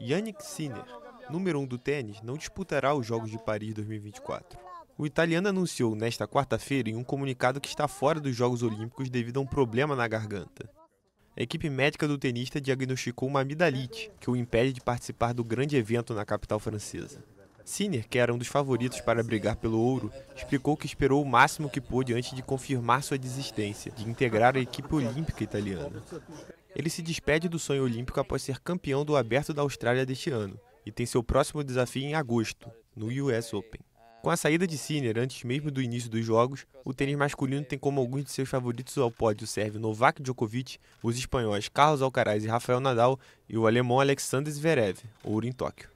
Yannick Sinner, número 1 um do tênis, não disputará os Jogos de Paris 2024. O italiano anunciou nesta quarta-feira em um comunicado que está fora dos Jogos Olímpicos devido a um problema na garganta. A equipe médica do tenista diagnosticou uma amidalite, que o impede de participar do grande evento na capital francesa. Sinner, que era um dos favoritos para brigar pelo ouro, explicou que esperou o máximo que pôde antes de confirmar sua desistência de integrar a equipe olímpica italiana. Ele se despede do sonho olímpico após ser campeão do Aberto da Austrália deste ano e tem seu próximo desafio em agosto, no US Open. Com a saída de Sinner antes mesmo do início dos jogos, o tênis masculino tem como alguns de seus favoritos ao pódio sérvio Novak Djokovic, os espanhóis Carlos Alcaraz e Rafael Nadal e o alemão Alexander Zverev, ouro em Tóquio.